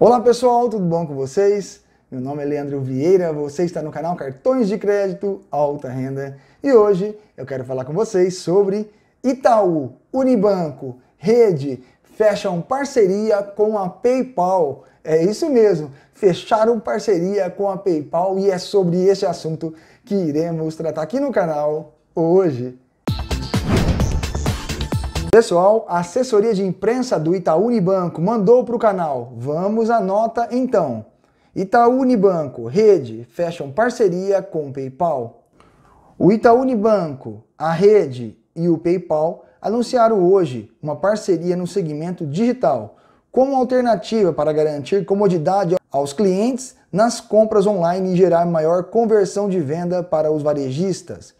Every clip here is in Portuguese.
Olá pessoal, tudo bom com vocês? Meu nome é Leandro Vieira, você está no canal Cartões de Crédito Alta Renda e hoje eu quero falar com vocês sobre Itaú, Unibanco, Rede fecham parceria com a PayPal. É isso mesmo, fecharam parceria com a PayPal e é sobre esse assunto que iremos tratar aqui no canal hoje. Pessoal, a assessoria de imprensa do Itaú Unibanco mandou para o canal. Vamos à nota então. Itaú Unibanco, rede, fecham parceria com o PayPal. O Itaú Unibanco, a rede e o PayPal anunciaram hoje uma parceria no segmento digital, como alternativa para garantir comodidade aos clientes nas compras online e gerar maior conversão de venda para os varejistas.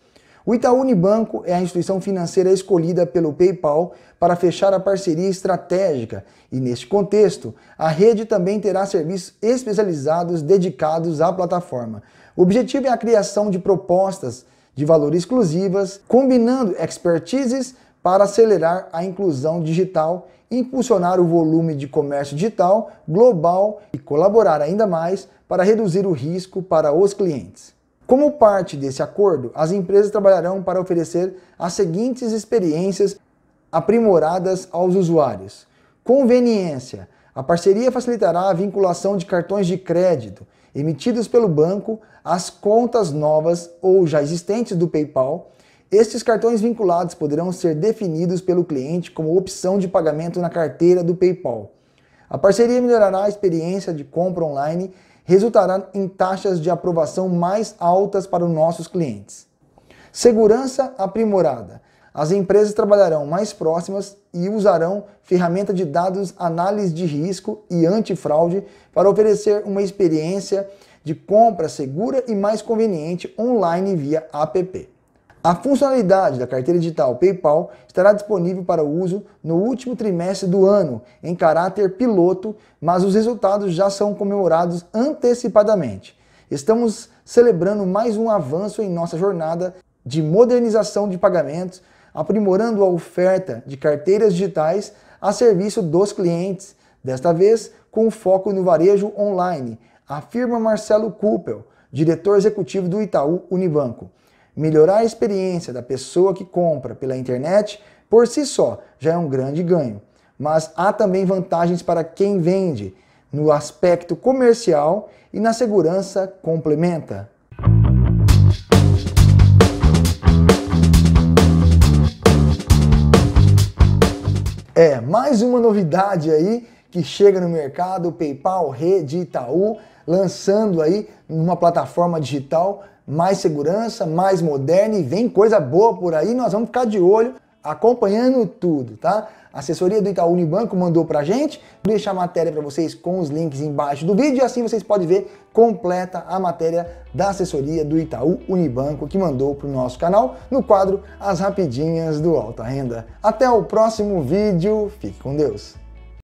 O Itaú Unibanco é a instituição financeira escolhida pelo PayPal para fechar a parceria estratégica e, neste contexto, a rede também terá serviços especializados dedicados à plataforma. O objetivo é a criação de propostas de valor exclusivas, combinando expertises para acelerar a inclusão digital, impulsionar o volume de comércio digital global e colaborar ainda mais para reduzir o risco para os clientes. Como parte desse acordo, as empresas trabalharão para oferecer as seguintes experiências aprimoradas aos usuários. Conveniência. A parceria facilitará a vinculação de cartões de crédito emitidos pelo banco às contas novas ou já existentes do PayPal. Estes cartões vinculados poderão ser definidos pelo cliente como opção de pagamento na carteira do PayPal. A parceria melhorará a experiência de compra online resultará em taxas de aprovação mais altas para os nossos clientes. Segurança aprimorada. As empresas trabalharão mais próximas e usarão ferramenta de dados, análise de risco e antifraude para oferecer uma experiência de compra segura e mais conveniente online via app. A funcionalidade da carteira digital PayPal estará disponível para uso no último trimestre do ano, em caráter piloto, mas os resultados já são comemorados antecipadamente. Estamos celebrando mais um avanço em nossa jornada de modernização de pagamentos, aprimorando a oferta de carteiras digitais a serviço dos clientes, desta vez com foco no varejo online, afirma Marcelo Kuppel, diretor executivo do Itaú Unibanco. Melhorar a experiência da pessoa que compra pela internet por si só já é um grande ganho, mas há também vantagens para quem vende no aspecto comercial e na segurança complementa. É, mais uma novidade aí que chega no mercado, o PayPal Rede Itaú lançando aí numa plataforma digital mais segurança, mais moderna e vem coisa boa por aí. Nós vamos ficar de olho, acompanhando tudo, tá? A assessoria do Itaú Unibanco mandou pra gente. Vou deixar a matéria para vocês com os links embaixo do vídeo e assim vocês podem ver completa a matéria da assessoria do Itaú Unibanco que mandou pro nosso canal no quadro As Rapidinhas do Alta Renda. Até o próximo vídeo. Fique com Deus.